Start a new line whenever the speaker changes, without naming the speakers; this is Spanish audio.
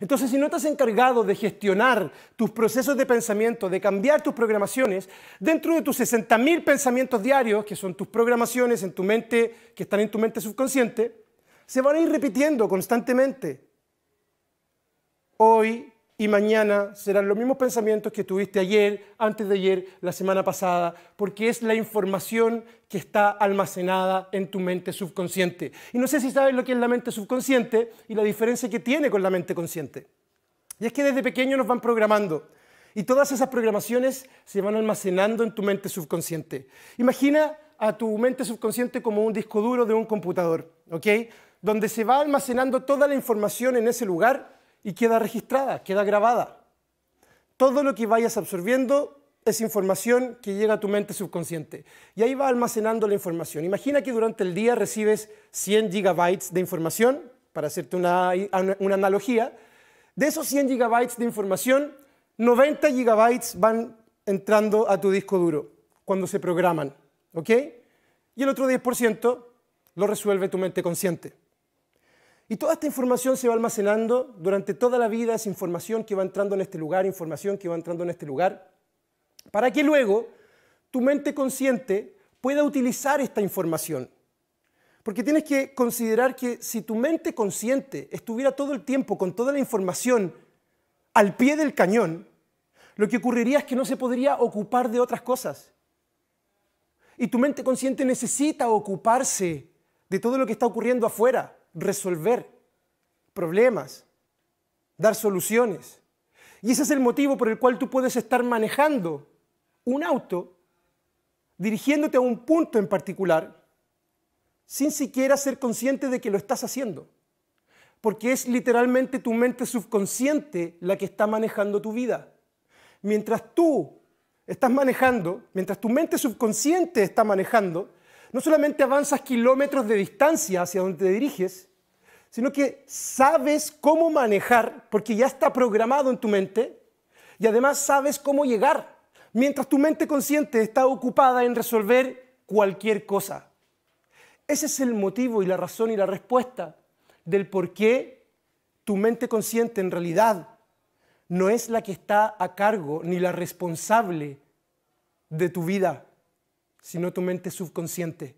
Entonces, si no estás encargado de gestionar tus procesos de pensamiento, de cambiar tus programaciones, dentro de tus 60.000 pensamientos diarios, que son tus programaciones en tu mente, que están en tu mente subconsciente, se van a ir repitiendo constantemente. Hoy y mañana serán los mismos pensamientos que tuviste ayer, antes de ayer, la semana pasada, porque es la información que está almacenada en tu mente subconsciente. Y no sé si sabes lo que es la mente subconsciente y la diferencia que tiene con la mente consciente. Y es que desde pequeño nos van programando. Y todas esas programaciones se van almacenando en tu mente subconsciente. Imagina a tu mente subconsciente como un disco duro de un computador, ¿ok? Donde se va almacenando toda la información en ese lugar y queda registrada, queda grabada. Todo lo que vayas absorbiendo es información que llega a tu mente subconsciente y ahí va almacenando la información. Imagina que durante el día recibes 100 gigabytes de información, para hacerte una, una analogía. De esos 100 gigabytes de información, 90 gigabytes van entrando a tu disco duro cuando se programan, ¿ok? Y el otro 10% lo resuelve tu mente consciente. Y toda esta información se va almacenando durante toda la vida, es información que va entrando en este lugar, información que va entrando en este lugar, para que luego tu mente consciente pueda utilizar esta información. Porque tienes que considerar que si tu mente consciente estuviera todo el tiempo con toda la información al pie del cañón, lo que ocurriría es que no se podría ocupar de otras cosas. Y tu mente consciente necesita ocuparse de todo lo que está ocurriendo afuera resolver problemas, dar soluciones. Y ese es el motivo por el cual tú puedes estar manejando un auto, dirigiéndote a un punto en particular, sin siquiera ser consciente de que lo estás haciendo. Porque es literalmente tu mente subconsciente la que está manejando tu vida. Mientras tú estás manejando, mientras tu mente subconsciente está manejando, no solamente avanzas kilómetros de distancia hacia donde te diriges, sino que sabes cómo manejar, porque ya está programado en tu mente, y además sabes cómo llegar, mientras tu mente consciente está ocupada en resolver cualquier cosa. Ese es el motivo y la razón y la respuesta del por qué tu mente consciente en realidad no es la que está a cargo ni la responsable de tu vida sino tu mente subconsciente.